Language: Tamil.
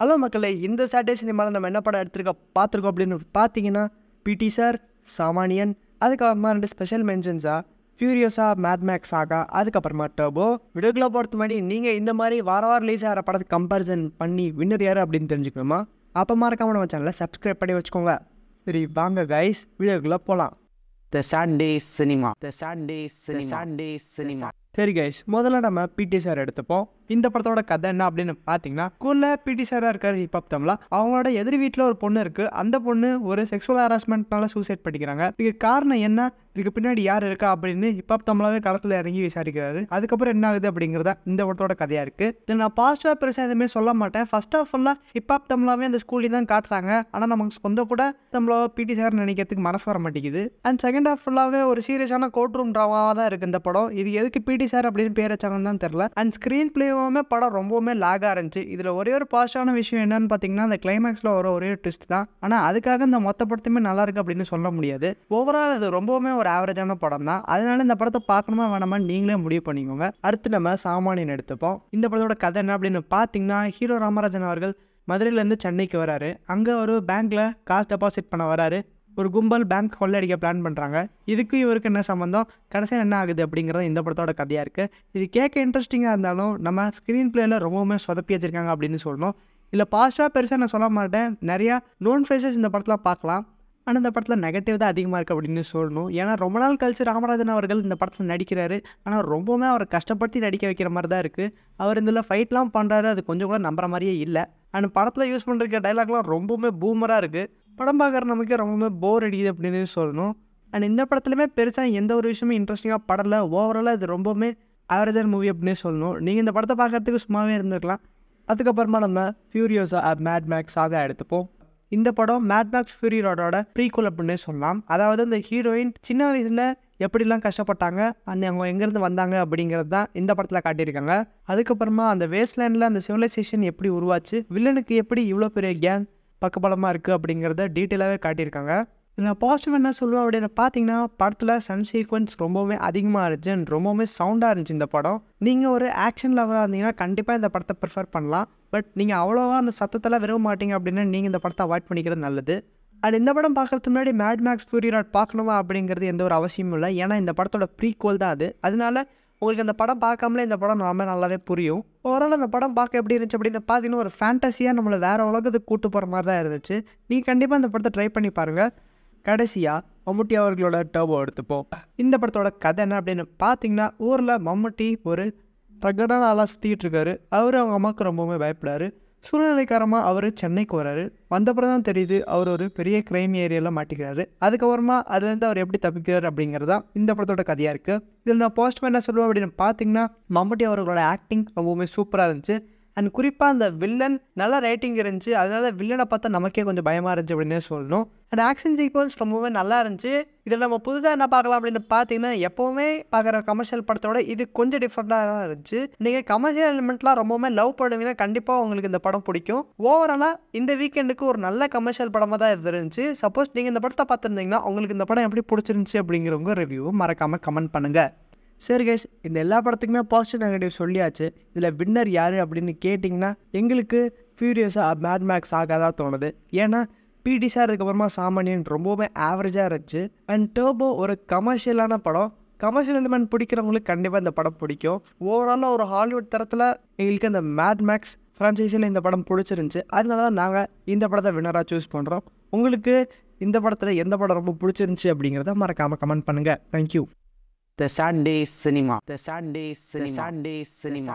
ஹலோ மக்களை இந்த சாட்டர்டே சினிமாவில் நம்ம என்ன படம் எடுத்துருக்க பார்த்துருக்கோம் அப்படின்னு பார்த்தீங்கன்னா பிடி சார் சாமானியன் அதுக்கப்புறமா ரெண்டு ஸ்பெஷல் மென்ஷன்ஸா ஃபியூரியஸா மேட்மேக்ஸ் ஆகா அதுக்கப்புறமா டர்போ வீடியோக்குள்ளே பொறுத்த மாதிரி நீங்கள் இந்த மாதிரி வார வாரம் ரிலீஸ் ஆகிற படத்தை கம்பேரிசன் பண்ணி வின்னர் யார் அப்படின்னு தெரிஞ்சுக்கணுமா அப்போ மறக்காம நம்ம சேனலை சப்ஸ்கிரைப் பண்ணி வச்சுக்கோங்க சரி வாங்க கைஸ் வீடியோக்குள்ளே போகலாம் the Sunday cinema the Sunday Sunday cinema சரி கைஸ் முதல்ல நம்ம பிடி சார் எடுத்துப்போம் இந்த படத்தோட கதை என்ன அப்படின்னு பார்த்தீங்கன்னா ஸ்கூலில் பிடி சாராக இருக்கார் ஹிப்ஹப் தமிழா அவங்களோட எதிர் வீட்டில் ஒரு பொண்ணு இருக்குது அந்த பொண்ணு ஒரு செக்ஷுவல் ஹராஸ்மெண்ட்னால சூசைட் பண்ணிக்கிறாங்க இதுக்கு காரணம் என்ன இதுக்கு பின்னாடி யார் இருக்கா அப்படின்னு ஹிப்ஹப் தமிழாவே களத்தில் இறங்கி விசாரிக்கிறாரு அதுக்கப்புறம் என்ன ஆகுது அப்படிங்கிறத இந்த படத்தோட கதையாக இருக்குது இது நான் பாசிட்டிவாக பெருசாக எதுவுமே சொல்ல மாட்டேன் ஃபர்ஸ்ட் ஆஃப் ஃபுல்லாக ஹிப்ஹப் தமிழாவே அந்த ஸ்கூலில் தான் காட்டுறாங்க ஆனால் நமக்கு சொந்த கூட தமிழாவை பிடி சார் நினைக்கிறதுக்கு மனசு வர மாட்டேங்குது அண்ட் செகண்ட் ஆஃப் ஃபுல்லாகவே ஒரு சீரியஸான கோர்ட் ரூம் ட்ராவாக தான் இருக்குது இந்த படம் இது எதுக்கு பிடி சார் அப்படின்னு பேர் வச்சாங்கன்னு தான் தெரில அண்ட் ஸ்க்ரீன் பிளே மொத்தமாகவே படம் ரொம்பவுமே லாகாக இருந்துச்சு இதில் ஒரே ஒரு பாசிட்டிவான விஷயம் என்னன்னு பார்த்தீங்கன்னா அந்த கிளைமேக்ஸில் வர ஒரே ஒரு ட்விஸ்ட் தான் ஆனால் அதுக்காக இந்த மொத்த படத்துமே நல்லா இருக்குது அப்படின்னு சொல்ல முடியாது ஓவரால் அது ரொம்பவுமே ஒரு ஆவரேஜான படம் தான் அதனால இந்த படத்தை பார்க்கணுமா வேணாமா நீங்களே முடிவு பண்ணிக்கோங்க அடுத்து நம்ம சாமானியன் எடுத்துப்போம் இந்த படத்தோட கதை என்ன அப்படின்னு பார்த்தீங்கன்னா ஹீரோ ராமராஜன் அவர்கள் மதுரையிலேருந்து சென்னைக்கு வராரு அங்கே ஒரு பேங்க்கில் காசு டெபாசிட் பண்ண வராரு ஒரு கும்பல் பேங்க் கொள்ளடிக்க பிளான் பண்ணுறாங்க இதுக்கு இவருக்கு என்ன சம்மந்தம் கடைசியில் என்ன ஆகுது அப்படிங்கிறது இந்த படத்தோட கதையாக இருக்குது இது கேட்க இன்ட்ரெஸ்டிங்காக இருந்தாலும் நம்ம ஸ்க்ரீன் பிளேயில் ரொம்பவுமே சொதப்பி வச்சுருக்காங்க அப்படின்னு சொல்லணும் இல்லை பாசிட்டிவாக பெருசாக நான் சொல்ல மாட்டேன் நிறையா நோன் ஃபேஸஸ் இந்த படத்தில் பார்க்கலாம் ஆனால் இந்த படத்தில் நெகட்டிவ் தான் அதிகமாக இருக்குது அப்படின்னு சொல்லணும் ஏன்னா ரொம்ப நாள் கழிச்சு ராமராஜன் அவர்கள் இந்த படத்தில் நடிக்கிறாரு ஆனால் ரொம்பவுமே அவரை கஷ்டப்படுத்தி நடிக்க வைக்கிற மாதிரி தான் இருக்குது அவர் இதில் ஃபைட்லாம் பண்ணுறாரு அது கொஞ்சம் கூட நம்புற மாதிரியே இல்லை அண்ட் படத்தில் யூஸ் பண்ணுற டைலாக்லாம் ரொம்பவுமே பூமராக இருக்குது படம் பார்க்குற நமக்கு ரொம்பவே போர் அடிக்குது அப்படின்னு சொல்லணும் அண்ட் இந்த படத்துலையுமே பெருசாக எந்த ஒரு விஷயமும் இன்ட்ரெஸ்டிங்காக படலை ஓவராலாக இது ரொம்பவுமே அவரேஜான மூவி அப்படின்னே சொல்லணும் நீங்கள் இந்த படத்தை பார்க்குறதுக்கு சும்மாவே இருந்திருக்கலாம் அதுக்கப்புறமா நம்ம ஃபியூரியோஸா மேட் மேக்ஸாக எடுத்துப்போம் இந்த படம் மேட் மேக்ஸ் ஃபியூரியோடோட ப்ரீக்குவல் அப்படின்னே சொல்லலாம் அதாவது இந்த ஹீரோயின் சின்ன வயசில் எப்படிலாம் கஷ்டப்பட்டாங்க அண்ட் அவங்க எங்கேருந்து வந்தாங்க அப்படிங்கிறது தான் இந்த படத்தில் காட்டியிருக்காங்க அதுக்கப்புறமா அந்த வேஸ்ட்லேண்டில் அந்த சிவிலைசேஷன் எப்படி உருவாச்சு வில்லனுக்கு எப்படி இவ்வளோ பெரிய கேன் பக்கபலமாக இருக்குது அப்படிங்கிறத டீட்டெயிலாகவே காட்டியிருக்காங்க இதில் நான் பாசிட்டிவ் என்ன சொல்லுவேன் அப்படின்னு பார்த்தீங்கன்னா படத்தில் சன் சீக்வன்ஸ் ரொம்பவுமே அதிகமாக இருந்துச்சு அண்ட் ரொம்பவுமே சவுண்டாக இருந்துச்சு இந்த படம் நீங்கள் ஒரு ஆக்ஷன் லவராக இருந்தீங்கன்னா கண்டிப்பாக இந்த படத்தை ப்ரிஃபர் பண்ணலாம் பட் நீங்கள் அவ்வளோவா அந்த சத்தத்தெல்லாம் விரும்ப மாட்டீங்க அப்படின்னா நீங்கள் இந்த படத்தை அவாய்ட் பண்ணிக்கிறது நல்லது அண்ட் இந்த படம் பார்க்குறதுக்கு முன்னாடி மேட் மேக்ஸ் ஃபூரி நாட் பார்க்கணுமா அப்படிங்கிறது எந்த ஒரு அவசியமும் இல்லை ஏன்னா இந்த படத்தோட ப்ரீக்வல் தான் அது அதனால உங்களுக்கு அந்த படம் பார்க்காமலே இந்த படம் நம்ம நல்லாவே புரியும் ஓவரால் அந்த படம் பார்க்க எப்படி இருந்துச்சு அப்படின்னு பார்த்தீங்கன்னா ஒரு ஃபேண்டஸியாக நம்மளை வேறு உலகத்துக்கு கூட்டு போகிற மாதிரி தான் இருந்துச்சு நீங்கள் கண்டிப்பாக அந்த படத்தை ட்ரை பண்ணி பாருங்கள் கடைசியாக மம்முட்டி அவர்களோட டர்போ எடுத்துப்போம் இந்த படத்தோட கதை என்ன அப்படின்னு பார்த்தீங்கன்னா ஊரில் மம்முட்டி ஒரு ரகடான ஆளாக சுற்றிக்கிட்டு இருக்காரு அவர் அவங்க அம்மாவுக்கு ரொம்பவுமே பயப்படாரு சூழ்நிலைக்காரமாக அவர் சென்னைக்கு வர்றாரு வந்தப்பறம் தான் தெரியுது அவர் ஒரு பெரிய கிரைம் ஏரியாவில் மாட்டிக்கிறாரு அதுக்கப்புறமா அதுலேருந்து அவர் எப்படி தப்பிக்கிறார் அப்படிங்கிறது தான் இந்த படத்தோட கதையாக இருக்குது இதில் நான் பாசிட்டிவாக என்ன சொல்லுவேன் அப்படின்னு பார்த்தீங்கன்னா மம்முட்டி அவர்களோட ஆக்டிங் ரொம்பவுமே சூப்பராக இருந்துச்சு அண்ட் குறிப்பாக அந்த வில்லன் நல்ல ரைட்டிங் இருந்துச்சு அதனால வில்லனை பார்த்தா நமக்கே கொஞ்சம் பயமாக இருந்துச்சு அப்படின்னே சொல்லணும் அண்ட் ஆக்ஷன் சீக்வன்ஸ் ரொம்பவே நல்லா இருந்துச்சு இதில் நம்ம புதுசாக என்ன பார்க்கலாம் அப்படின்னு பார்த்தீங்கன்னா எப்போவுமே பார்க்குற கமர்ஷியல் படத்தோட இது கொஞ்சம் டிஃப்ரெண்ட்டாக தான் இருந்துச்சு நீங்கள் கமர்ஷியல் எலிமெண்ட்லாம் ரொம்பவுமே லவ் பண்ணுவீங்கன்னா கண்டிப்பாக உங்களுக்கு இந்த படம் பிடிக்கும் ஓவராலாக இந்த வீக்கெண்டுக்கு ஒரு நல்ல கமர்ஷியல் படமாக தான் இருந்துச்சு சப்போஸ் நீங்கள் இந்த படத்தை பார்த்துருந்தீங்கன்னா உங்களுக்கு இந்த படம் எப்படி பிடிச்சிருந்துச்சி அப்படிங்கிறவங்க ரிவ்யூவும் மறக்காமல் கமெண்ட் பண்ணுங்கள் சரி கைஸ் இந்த எல்லா படத்துக்குமே பாசிட்டிவ் நெகட்டிவ் சொல்லியாச்சு இதில் வின்னர் யார் அப்படின்னு கேட்டிங்கன்னா எங்களுக்கு ஃபியூரியஸாக மேட் மேக்ஸ் ஆகாதா தோணுது ஏன்னா பிடி சார் அதுக்கப்புறமா சாமானியன் ரொம்பவுமே ஆவரேஜாக இருந்துச்சு அண்ட் டர்போ ஒரு கமர்ஷியலான படம் கமர்ஷியல் எலிமெண்ட் பிடிக்கிறவங்களுக்கு கண்டிப்பாக இந்த படம் பிடிக்கும் ஓவராலாக ஒரு ஹாலிவுட் தரத்தில் எங்களுக்கு அந்த மேட் மேக்ஸ் ஃப்ரான்ச்சைஸில் இந்த படம் பிடிச்சிருந்துச்சி அதனால தான் நாங்கள் இந்த படத்தை வினராக சூஸ் பண்ணுறோம் உங்களுக்கு இந்த படத்தில் எந்த படம் ரொம்ப பிடிச்சிருந்துச்சி அப்படிங்கிறத மறக்காமல் கமெண்ட் பண்ணுங்கள் thank you The Sunday Cinema. The Sunday Cinema. The Sunday Cinema.